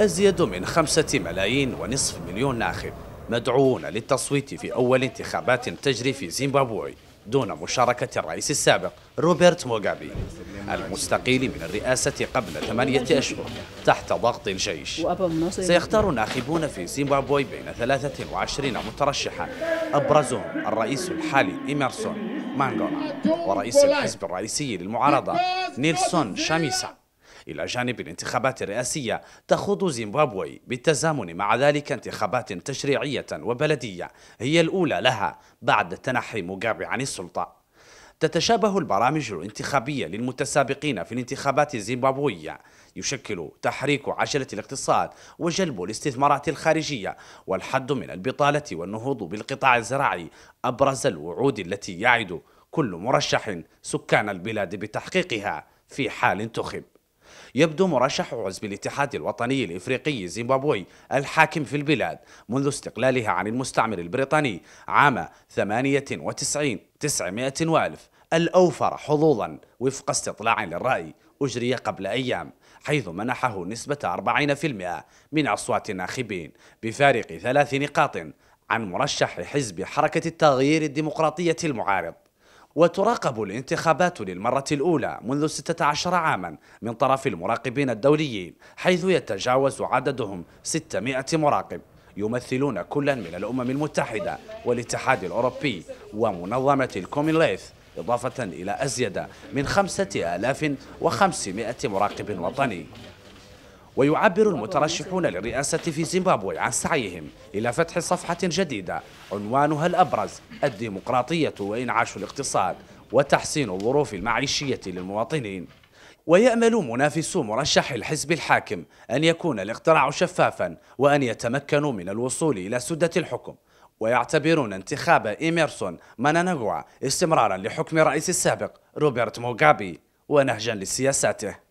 أزيد من خمسة ملايين ونصف مليون ناخب مدعوون للتصويت في أول انتخابات تجري في زيمبابوي دون مشاركة الرئيس السابق روبرت موغابي المستقيل من الرئاسة قبل ثمانية أشهر تحت ضغط الجيش سيختار ناخبون في زيمبابوي بين 23 مترشحا أبرزهم الرئيس الحالي إيمرسون مانغونا ورئيس الحزب الرئيسي للمعارضة نيلسون شاميسا إلى جانب الانتخابات الرئاسية تخوض زيمبابوي بالتزامن مع ذلك انتخابات تشريعية وبلدية هي الأولى لها بعد تنحي موغابي عن السلطة تتشابه البرامج الانتخابية للمتسابقين في الانتخابات الزيمبابوية يشكل تحريك عجلة الاقتصاد وجلب الاستثمارات الخارجية والحد من البطالة والنهوض بالقطاع الزراعي أبرز الوعود التي يعد كل مرشح سكان البلاد بتحقيقها في حال انتخب يبدو مرشح عزب الاتحاد الوطني الإفريقي زيمبابوي الحاكم في البلاد منذ استقلالها عن المستعمر البريطاني عام 98 900 والف الأوفر حظوظا وفق استطلاع للرأي أجري قبل أيام حيث منحه نسبة 40% من أصوات الناخبين بفارق ثلاث نقاط عن مرشح حزب حركة التغيير الديمقراطية المعارض وتراقب الانتخابات للمرة الأولى منذ 16 عاما من طرف المراقبين الدوليين حيث يتجاوز عددهم 600 مراقب يمثلون كلا من الأمم المتحدة والاتحاد الأوروبي ومنظمة الكومنليث إضافة إلى أزيد من 5500 مراقب وطني ويعبر المترشحون للرئاسة في زيمبابوي عن سعيهم إلى فتح صفحة جديدة عنوانها الأبرز الديمقراطية وإنعاش الاقتصاد وتحسين الظروف المعيشية للمواطنين ويأمل منافسو مرشح الحزب الحاكم أن يكون الاقتراع شفافا وأن يتمكنوا من الوصول إلى سدة الحكم ويعتبرون انتخاب إيميرسون ماناناغوا استمرارا لحكم الرئيس السابق روبرت موغابي ونهجا لسياساته